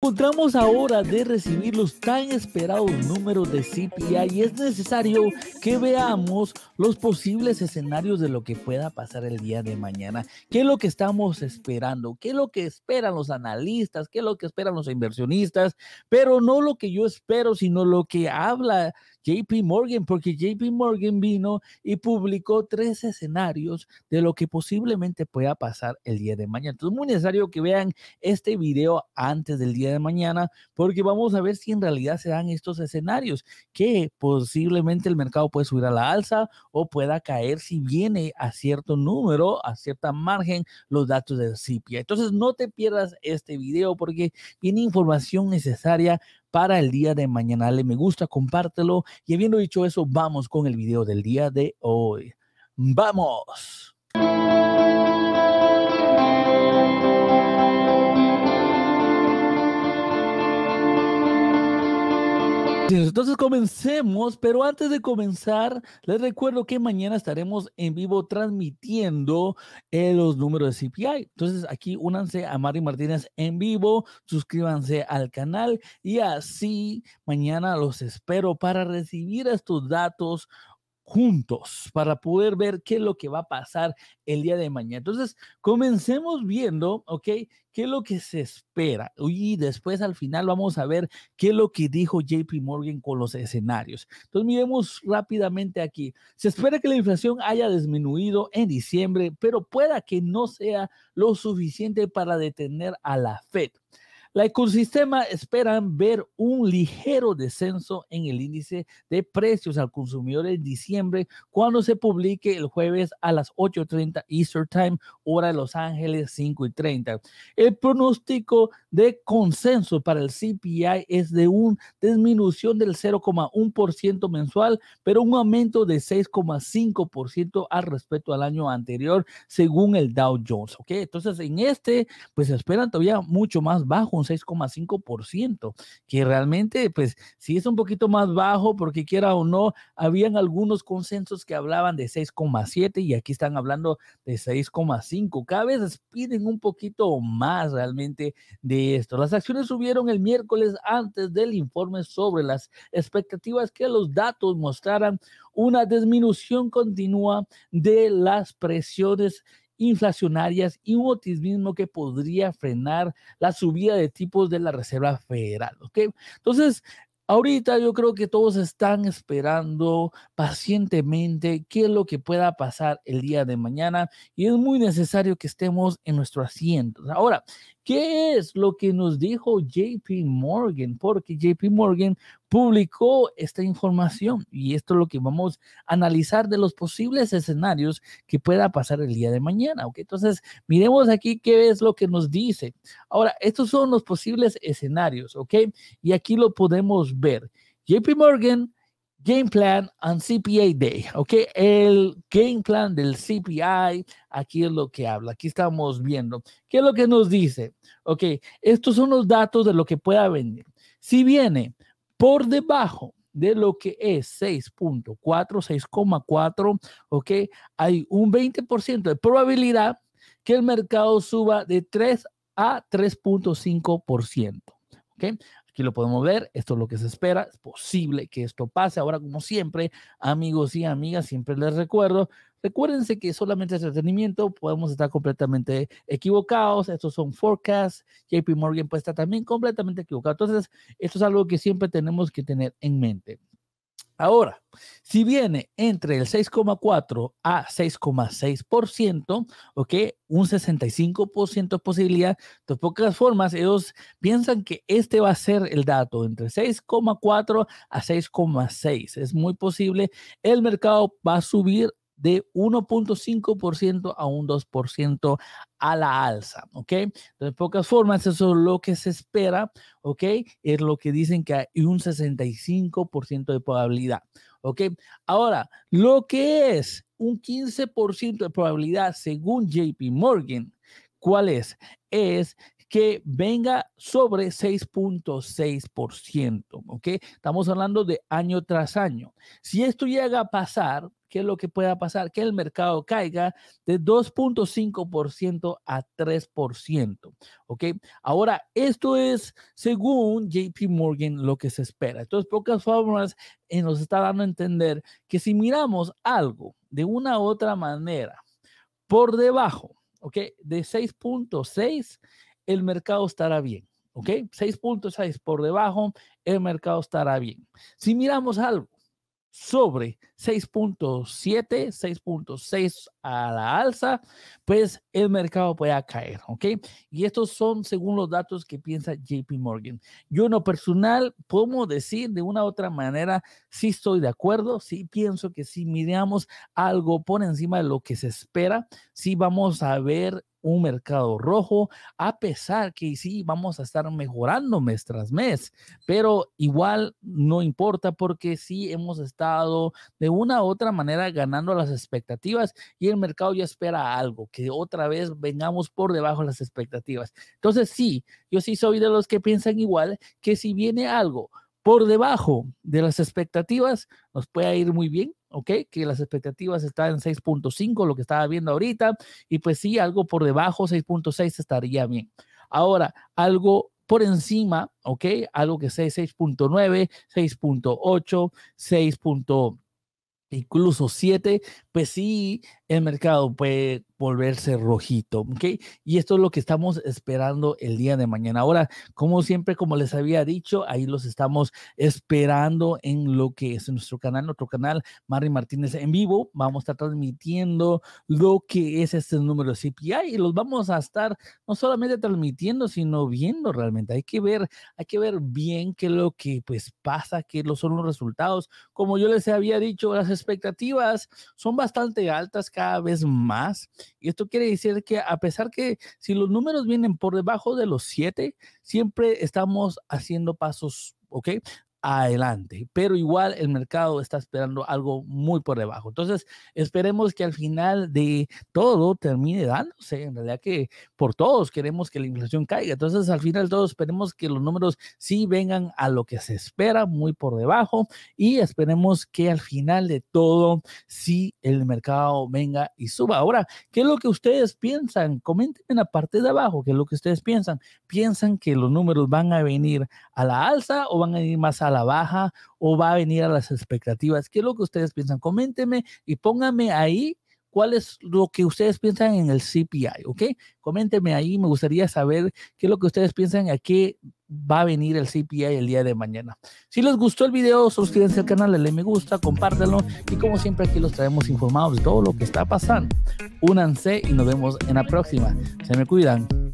Encontramos ahora de recibir los tan esperados números de CPI y es necesario que veamos los posibles escenarios de lo que pueda pasar el día de mañana. ¿Qué es lo que estamos esperando? ¿Qué es lo que esperan los analistas? ¿Qué es lo que esperan los inversionistas? Pero no lo que yo espero, sino lo que habla JP Morgan, porque JP Morgan vino y publicó tres escenarios de lo que posiblemente pueda pasar el día de mañana. Entonces, es muy necesario que vean este video antes del día de mañana, porque vamos a ver si en realidad se dan estos escenarios, que posiblemente el mercado puede subir a la alza o pueda caer si viene a cierto número, a cierta margen, los datos del CIPIA. Entonces, no te pierdas este video porque tiene información necesaria para el día de mañana. le me gusta, compártelo. Y habiendo dicho eso, vamos con el video del día de hoy. ¡Vamos! Entonces comencemos, pero antes de comenzar, les recuerdo que mañana estaremos en vivo transmitiendo eh, los números de CPI. Entonces aquí únanse a Mari Martínez en vivo, suscríbanse al canal y así mañana los espero para recibir estos datos juntos para poder ver qué es lo que va a pasar el día de mañana. Entonces, comencemos viendo, ¿ok? ¿Qué es lo que se espera? Y después al final vamos a ver qué es lo que dijo JP Morgan con los escenarios. Entonces, miremos rápidamente aquí. Se espera que la inflación haya disminuido en diciembre, pero pueda que no sea lo suficiente para detener a la Fed. La ecosistema esperan ver un ligero descenso en el índice de precios al consumidor en diciembre cuando se publique el jueves a las 8.30 Eastern Time, hora de Los Ángeles 5.30. El pronóstico de consenso para el CPI es de una disminución del 0,1% mensual, pero un aumento de 6,5% al respecto al año anterior, según el Dow Jones. Okay, Entonces, en este, pues esperan todavía mucho más bajo, 6,5%, que realmente, pues, si es un poquito más bajo, porque quiera o no, habían algunos consensos que hablaban de 6,7 y aquí están hablando de 6,5. Cada vez piden un poquito más realmente de esto. Las acciones subieron el miércoles antes del informe sobre las expectativas que los datos mostraran una disminución continua de las presiones inflacionarias y un optimismo que podría frenar la subida de tipos de la Reserva Federal. ¿okay? Entonces, Ahorita yo creo que todos están esperando pacientemente qué es lo que pueda pasar el día de mañana y es muy necesario que estemos en nuestro asiento. Ahora, ¿Qué es lo que nos dijo JP Morgan? Porque JP Morgan publicó esta información y esto es lo que vamos a analizar de los posibles escenarios que pueda pasar el día de mañana. Entonces, miremos aquí qué es lo que nos dice. Ahora, estos son los posibles escenarios, ¿ok? Y aquí lo podemos ver. JP Morgan Game Plan and CPA Day, ¿ok? El game plan del CPI, aquí es lo que habla, aquí estamos viendo. ¿Qué es lo que nos dice? Ok, estos son los datos de lo que pueda venir. Si viene por debajo de lo que es 6.4, 6,4, ¿ok? Hay un 20% de probabilidad que el mercado suba de 3 a 3.5%. ¿ok? Aquí lo podemos ver, esto es lo que se espera, es posible que esto pase. Ahora, como siempre, amigos y amigas, siempre les recuerdo, recuérdense que solamente es entretenimiento, podemos estar completamente equivocados, estos son forecasts, JP Morgan puede estar también completamente equivocado. Entonces, esto es algo que siempre tenemos que tener en mente. Ahora, si viene entre el 6,4 a 6,6%, ¿ok? Un 65% de posibilidad. De pocas formas, ellos piensan que este va a ser el dato, entre 6,4 a 6,6. Es muy posible. El mercado va a subir de 1.5% a un 2% a la alza, ¿ok? De pocas formas, eso es lo que se espera, ¿ok? Es lo que dicen que hay un 65% de probabilidad, ¿ok? Ahora, lo que es un 15% de probabilidad según JP Morgan, ¿cuál es? Es que venga sobre 6.6%, ¿ok? Estamos hablando de año tras año. Si esto llega a pasar, qué es lo que pueda pasar, que el mercado caiga de 2.5% a 3%. ¿Ok? Ahora, esto es según JP Morgan lo que se espera. Entonces, pocas formas eh, nos está dando a entender que si miramos algo de una u otra manera por debajo, ¿ok? De 6.6, el mercado estará bien. ¿Ok? 6.6 por debajo, el mercado estará bien. Si miramos algo sobre 6.7, 6.6 a la alza, pues el mercado puede caer, ¿ok? Y estos son según los datos que piensa JP Morgan. Yo en lo personal, puedo decir de una u otra manera, sí estoy de acuerdo, sí pienso que si miramos algo por encima de lo que se espera, sí vamos a ver un mercado rojo, a pesar que sí vamos a estar mejorando mes tras mes, pero igual no importa porque sí hemos estado de una u otra manera ganando las expectativas y el mercado ya espera algo, que otra vez vengamos por debajo de las expectativas. Entonces sí, yo sí soy de los que piensan igual que si viene algo por debajo de las expectativas, nos puede ir muy bien ¿ok? Que las expectativas están en 6.5, lo que estaba viendo ahorita, y pues sí, algo por debajo, 6.6 estaría bien. Ahora, algo por encima, ¿ok? Algo que sea 6.9, 6.8, 6. Incluso 7 pues sí, el mercado puede volverse rojito, ¿ok? Y esto es lo que estamos esperando el día de mañana. Ahora, como siempre, como les había dicho, ahí los estamos esperando en lo que es nuestro canal, nuestro canal Mari Martínez en vivo. Vamos a estar transmitiendo lo que es este número CPI y los vamos a estar no solamente transmitiendo, sino viendo realmente. Hay que ver, hay que ver bien qué es lo que pues pasa, qué son los resultados. Como yo les había dicho, las expectativas son bastante bastante altas cada vez más. Y esto quiere decir que a pesar que si los números vienen por debajo de los siete siempre estamos haciendo pasos, ¿ok? adelante. Pero igual el mercado está esperando algo muy por debajo. Entonces, esperemos que al final de todo termine dándose. En realidad que por todos queremos que la inflación caiga. Entonces, al final todos esperemos que los números sí vengan a lo que se espera, muy por debajo. Y esperemos que al final de todo sí el mercado venga y suba. Ahora, ¿qué es lo que ustedes piensan? Comenten en la parte de abajo qué es lo que ustedes piensan. ¿Piensan que los números van a venir a la alza o van a ir más a la baja o va a venir a las expectativas? ¿Qué es lo que ustedes piensan? Coméntenme y pónganme ahí cuál es lo que ustedes piensan en el CPI, ¿ok? Coméntenme ahí, me gustaría saber qué es lo que ustedes piensan, a qué va a venir el CPI el día de mañana. Si les gustó el video, suscríbanse al canal, denle me gusta, compártanlo y como siempre aquí los traemos informados de todo lo que está pasando. Únanse y nos vemos en la próxima. Se me cuidan.